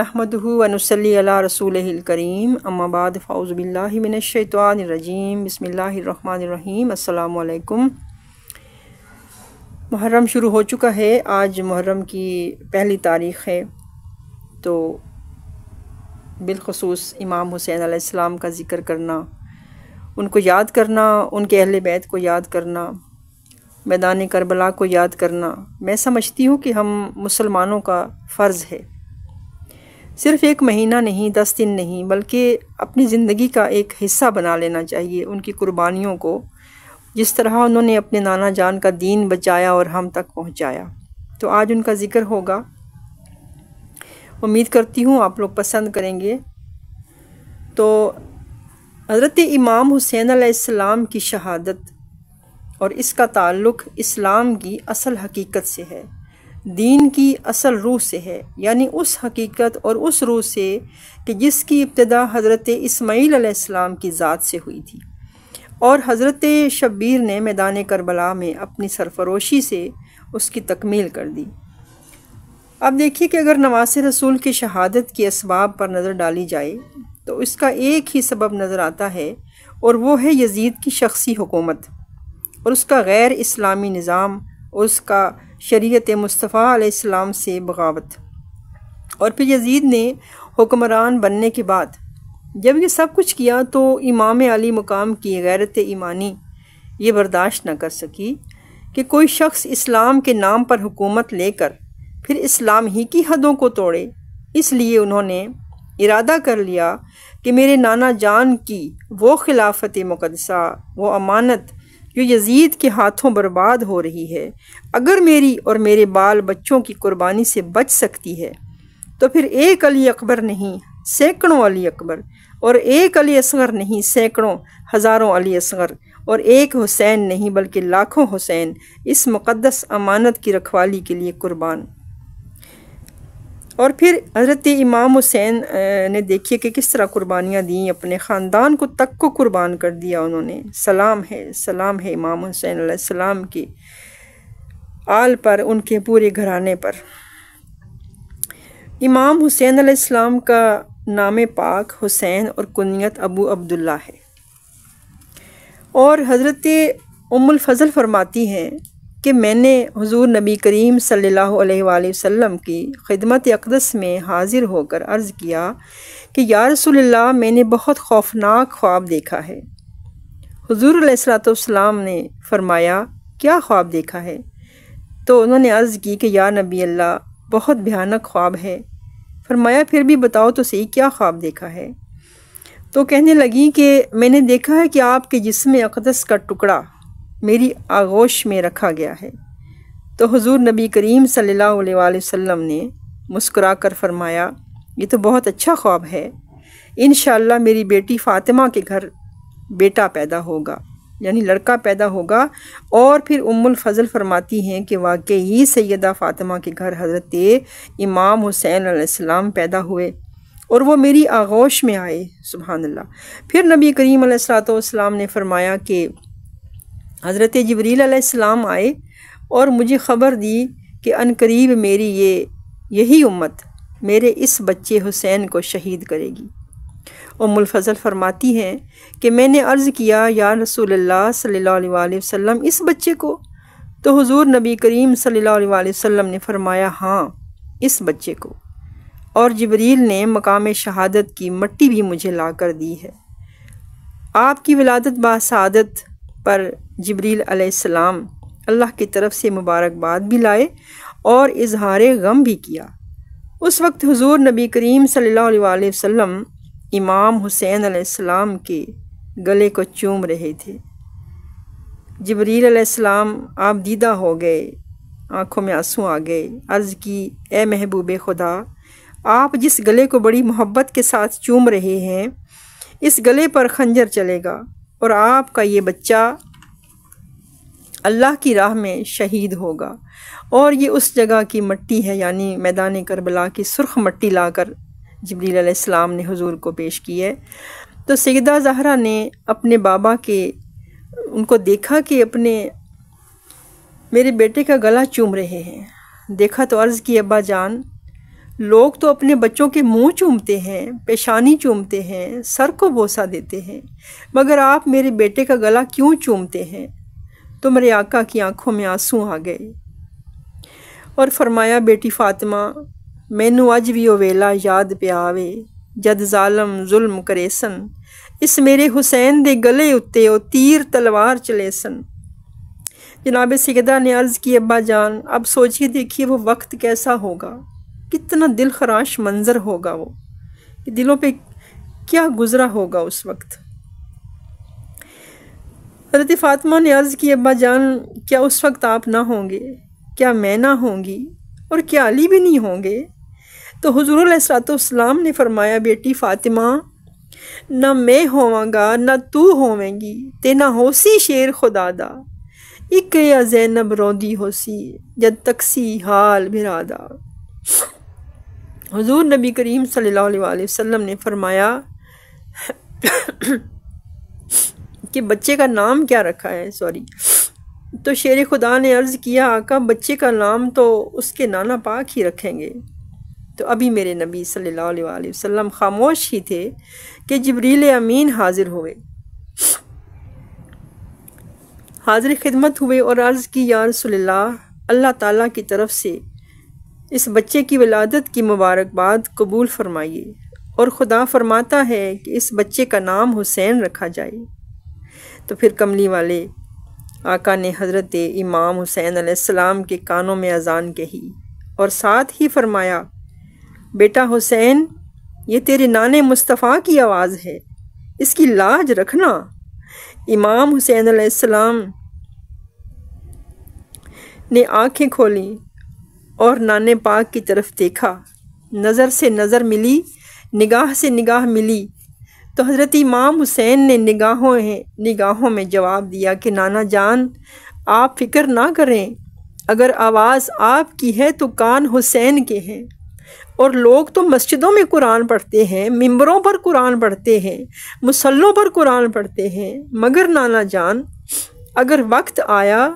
اما بعد صلی باللہ من الشیطان الرجیم بسم الرحمن الرحيم السلام عليكم محرم شروع ہو چکا ہے آج محرم کی پہلی تاریخ ہے تو بالخصوص امام حسین علیہ السلام کا ذکر کرنا ان کو یاد کرنا ان کے اہل بیت کو یاد کرنا میدان کربلا کو یاد کرنا میں سمجھتی ہوں کہ ہم مسلمانوں کا فرض ہے صرف ایک مہینہ نہیں دس دن نہیں بلکہ اپنی زندگی کا ایک حصہ بنا لینا چاہیے ان کی قربانیوں کو جس طرح انہوں نے اپنے نانا جان کا دین بچایا اور ہم تک پہنچایا تو آج ان کا ذکر ہوگا امید کرتی ہوں آپ لوگ پسند کریں گے تو حضرت امام حسین علیہ السلام کی شہادت اور اس کا تعلق اسلام کی اصل حقیقت سے ہے دین کی اصل روح سے ہے یعنی اس حقیقت اور اس روح سے کہ جس کی ابتدا حضرت اسماعیل علیہ السلام کی ذات سے ہوئی تھی اور حضرت شبیر نے میدان کربلا میں اپنی سرفروشی سے اس کی تکمیل کر دی اب دیکھیے کہ اگر نواس رسول کی شہادت کے اسباب پر نظر ڈالی جائے تو اس کا ایک ہی سبب نظر آتا ہے اور وہ ہے یزید کی شخصی حکومت اور اس کا غیر اسلامی نظام اور اس کا شریعت مصطفیٰ علیہ السلام سے بغاوت اور پھر یزید نے حکمران بننے کے بعد جب یہ سب کچھ کیا تو امام علی مقام کی غیرت ایمانی یہ برداشت نہ کر سکی کہ کوئی شخص اسلام کے نام پر حکومت لے کر پھر اسلام ہی کی حدوں کو توڑے اس لیے انہوں نے ارادہ کر لیا کہ میرے نانا جان کی وہ خلافت مقدسہ وہ امانت جو یزید کے ہاتھوں برباد ہو رہی ہے اگر میری اور میرے بال بچوں کی قربانی سے بچ سکتی ہے تو پھر ایک علی اکبر نہیں سینکڑوں علی اکبر اور ایک علی اصغر نہیں سینکڑوں ہزاروں علی اصغر اور ایک حسین نہیں بلکہ لاکھوں حسین اس مقدس امانت کی رکھوالی کے لیے قربان اور پھر حضرت امام حسین نے دیکھیے کہ کس طرح قربانیاں دیں اپنے خاندان کو تک کو قربان کر دیا انہوں نے سلام ہے سلام ہے امام حسین علیہ السلام کی آل پر ان کے پورے گھرانے پر امام حسین علیہ السلام کا نام پاک حسین اور کنیت ابو عبداللہ ہے اور حضرت ام الفضل فرماتی ہیں کہ میں نے حضور نبی کریم صلی اللہ علیہ وآلہ وسلم کی خدمت اقدس میں حاضر ہو کر عرض کیا کہ یا رسول اللہ میں نے بہت خوفناک خواب دیکھا ہے حضور علیہ السلاۃ والسلام نے فرمایا کیا خواب دیکھا ہے تو انہوں نے عرض کی کہ یا نبی اللہ بہت بھیانک خواب ہے فرمایا پھر بھی بتاؤ تو صحیح کیا خواب دیکھا ہے تو کہنے لگی کہ میں نے دیکھا ہے کہ آپ کے جسم اقدس کا ٹکڑا میری آغوش میں رکھا گیا ہے تو حضور نبی کریم صلی اللہ علیہ وآلہ وسلم نے مسکرا کر فرمایا یہ تو بہت اچھا خواب ہے انشاءاللہ میری بیٹی فاطمہ کے گھر بیٹا پیدا ہوگا یعنی لڑکا پیدا ہوگا اور پھر ام الفضل فرماتی ہیں کہ واقعی سیدہ فاطمہ کے گھر حضرت امام حسین علیہ السلام پیدا ہوئے اور وہ میری آغوش میں آئے سبحان اللہ پھر نبی کریم علیہ السلام والسلام نے فرمایا کہ حضرت جبریل علیہ السلام آئے اور مجھے خبر دی کہ قریب میری یہ یہی امت میرے اس بچے حسین کو شہید کرے گی ام الفضل فرماتی ہیں کہ میں نے عرض کیا یا رسول اللہ صلی اللہ علیہ وآلہ وسلم اس بچے کو تو حضور نبی کریم صلی اللہ علیہ وآلہ وسلم نے فرمایا ہاں اس بچے کو اور جبریل نے مقام شہادت کی مٹی بھی مجھے لا کر دی ہے آپ کی ولادت باسعادت پر جبریل علیہ السلام اللہ کی طرف سے مبارکباد بھی لائے اور اظہار غم بھی کیا اس وقت حضور نبی کریم صلی اللہ علیہ وسلم امام حسین علیہ السلام کے گلے کو چوم رہے تھے جبریل علیہ السلام آپ دیدہ ہو گئے آنکھوں میں آنسوں آ گئے عرض کی اے محبوب خدا آپ جس گلے کو بڑی محبت کے ساتھ چوم رہے ہیں اس گلے پر خنجر چلے گا اور آپ کا یہ بچہ اللہ کی راہ میں شہید ہوگا اور یہ اس جگہ کی مٹی ہے یعنی میدان کربلا کی سرخ مٹی لا کر جبریل علیہ السلام نے حضور کو پیش کی ہے تو سیدہ زہرہ نے اپنے بابا کے ان کو دیکھا کہ اپنے میرے بیٹے کا گلا چوم رہے ہیں دیکھا تو عرض کی ابا جان لوگ تو اپنے بچوں کے منہ چومتے ہیں پیشانی چومتے ہیں سر کو بوسا دیتے ہیں مگر آپ میرے بیٹے کا گلا کیوں چومتے ہیں میرے آقا کی آنکھوں میں آنسوں آ گئے اور فرمایا بیٹی فاطمہ مینو اج بھی او ویلا یاد پہ آوے جد ظالم ظلم کرے سن اس میرے حسین دے گلے اتے او تیر تلوار چلے سن جناب سگدہ نے عرض کی ابا جان اب سوچ کے دیکھیے وہ وقت کیسا ہوگا کتنا دل خراش منظر ہوگا وہ دلوں پہ کیا گزرا ہوگا اس وقت حضرت فاطمہ نے عرض کی ابا جان کیا اس وقت آپ نہ ہوں گے کیا میں نہ ہوں گی اور کیا علی بھی نہیں ہوں گے تو حضور علیہ سلاۃ والسلام نے فرمایا بیٹی فاطمہ نہ میں گا نہ تو گی تے نہ ہوسی شیر خدا دا زینب رودی ہو ہوسی جد تک سی حال برادا حضور نبی کریم صلی اللہ علیہ وآلہ وسلم نے فرمایا کہ بچے کا نام کیا رکھا ہے سوری تو شیر خدا نے عرض کیا آقا بچے کا نام تو اس کے نانا پاک ہی رکھیں گے تو ابھی میرے نبی صلی اللہ علیہ وآلہ وسلم خاموش ہی تھے کہ جبریل امین حاضر ہوئے حاضر خدمت ہوئے اور عرض کی یا رسول اللہ اللہ تعالیٰ کی طرف سے اس بچے کی ولادت کی مبارک قبول فرمائیے اور خدا فرماتا ہے کہ اس بچے کا نام حسین رکھا جائے تو پھر کملی والے آقا نے حضرت امام حسین علیہ السلام کے کانوں میں اذان کہی اور ساتھ ہی فرمایا بیٹا حسین یہ تیرے نان مصطفیٰ کی آواز ہے اس کی لاج رکھنا امام حسین علیہ السلام نے آنکھیں کھولیں اور نانے پاک کی طرف دیکھا نظر سے نظر ملی نگاہ سے نگاہ ملی تو حضرت امام حسین نے نگاہوں ہیں نگاہوں میں جواب دیا کہ نانا جان آپ فکر نہ کریں اگر آواز آپ کی ہے تو کان حسین کے ہیں اور لوگ تو مسجدوں میں قرآن پڑھتے ہیں ممبروں پر قرآن پڑھتے ہیں مسلوں پر قرآن پڑھتے ہیں مگر نانا جان اگر وقت آیا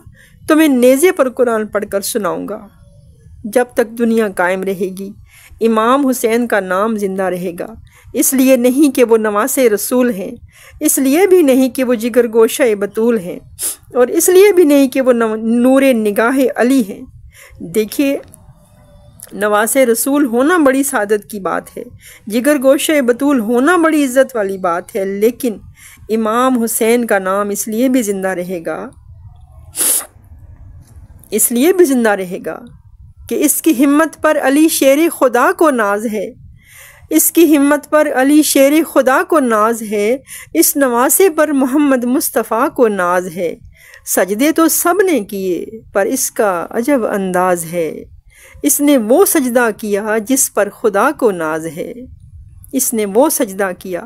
تو میں نیزے پر قرآن پڑھ کر سناؤں گا جب تک دنیا قائم رہے گی امام حسین کا نام زندہ رہے گا اس لیے نہیں کہ وہ نواس رسول ہیں اس لیے بھی نہیں کہ وہ جگر گوشہ بطول ہیں اور اس لیے بھی نہیں کہ وہ نور نگاہ علی ہیں دیکھیے نواس رسول ہونا بڑی سعادت کی بات ہے جگر گوشہ بطول ہونا بڑی عزت والی بات ہے لیکن امام حسین کا نام اس لیے بھی زندہ رہے گا اس لیے بھی زندہ رہے گا کہ اس کی ہمت پر علی شیر خدا کو ناز ہے اس کی ہمت پر علی شیر خدا کو ناز ہے اس نواسے پر محمد مصطفیٰ کو ناز ہے سجدے تو سب نے کیے پر اس کا عجب انداز ہے اس نے وہ سجدہ کیا جس پر خدا کو ناز ہے اس نے وہ سجدہ کیا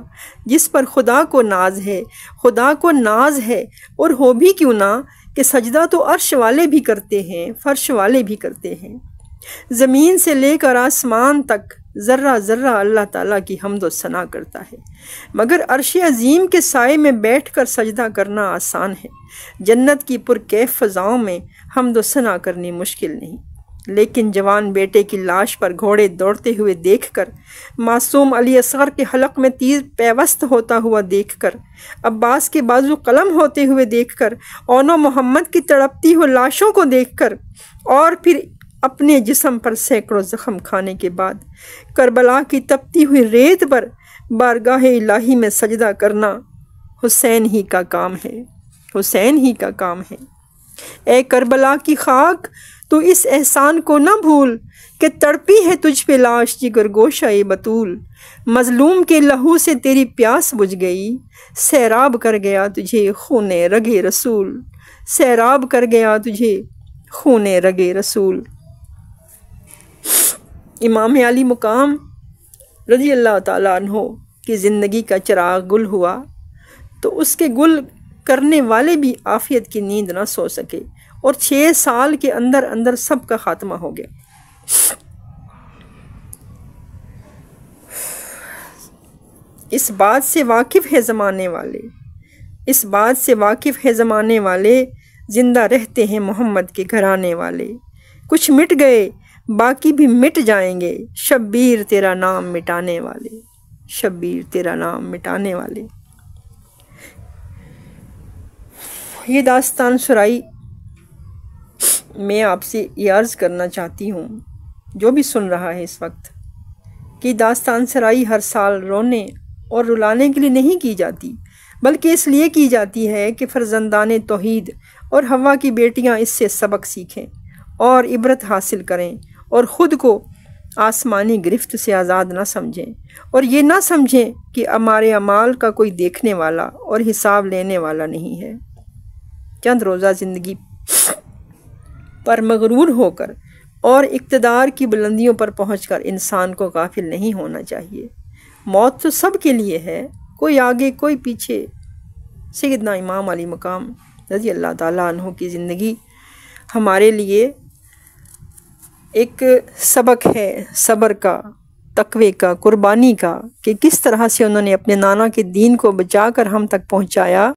جس پر خدا کو ناز ہے خدا کو ناز ہے اور ہو بھی کیوں نہ کہ سجدہ تو عرش والے بھی کرتے ہیں فرش والے بھی کرتے ہیں زمین سے لے کر آسمان تک ذرہ ذرہ اللہ تعالیٰ کی حمد و ثنا کرتا ہے مگر عرش عظیم کے سائے میں بیٹھ کر سجدہ کرنا آسان ہے جنت کی پرکیف فضاؤں میں حمد و ثنا کرنی مشکل نہیں لیکن جوان بیٹے کی لاش پر گھوڑے دوڑتے ہوئے دیکھ کر معصوم علی اصغر کے حلق میں تیر پیوست ہوتا ہوا دیکھ کر عباس کے بازو قلم ہوتے ہوئے دیکھ کر اون و محمد کی تڑپتی ہو لاشوں کو دیکھ کر اور پھر اپنے جسم پر سینکڑوں زخم کھانے کے بعد کربلا کی تپتی ہوئی ریت پر بارگاہ الہی میں سجدہ کرنا حسین ہی کا کام ہے حسین ہی کا کام ہے اے کربلا کی خاک تو اس احسان کو نہ بھول کہ تڑپی ہے تجھ پہ لاش جی گرگوشہ اے بطول مظلوم کے لہو سے تیری پیاس بجھ گئی سیراب کر گیا تجھے خون رگے رسول سیراب کر گیا تجھے خون رگے رسول امام علی مقام رضی اللہ تعالیٰ عنہ کی زندگی کا چراغ گل ہوا تو اس کے گل کرنے والے بھی آفیت کی نیند نہ سو سکے اور چھ سال کے اندر اندر سب کا خاتمہ ہو گیا اس بات سے واقف ہے زمانے والے اس بات سے واقف ہے زمانے والے زندہ رہتے ہیں محمد کے گھرانے والے کچھ مٹ گئے باقی بھی مٹ جائیں گے شبیر تیرا نام مٹانے والے شبیر تیرا نام مٹانے والے یہ داستان سرائی میں آپ سے یہ عرض کرنا چاہتی ہوں جو بھی سن رہا ہے اس وقت کہ داستان سرائی ہر سال رونے اور رلانے کے لیے نہیں کی جاتی بلکہ اس لیے کی جاتی ہے کہ فرزندان توحید اور ہوا کی بیٹیاں اس سے سبق سیکھیں اور عبرت حاصل کریں اور خود کو آسمانی گرفت سے آزاد نہ سمجھیں اور یہ نہ سمجھیں کہ ہمارے اعمال کا کوئی دیکھنے والا اور حساب لینے والا نہیں ہے چند روزہ زندگی پر مغرور ہو کر اور اقتدار کی بلندیوں پر پہنچ کر انسان کو غافل نہیں ہونا چاہیے موت تو سب کے لیے ہے کوئی آگے کوئی پیچھے سیدنا امام علی مقام رضی اللہ تعالیٰ عنہ کی زندگی ہمارے لیے ایک سبق ہے صبر کا تقوی کا قربانی کا کہ کس طرح سے انہوں نے اپنے نانا کے دین کو بچا کر ہم تک پہنچایا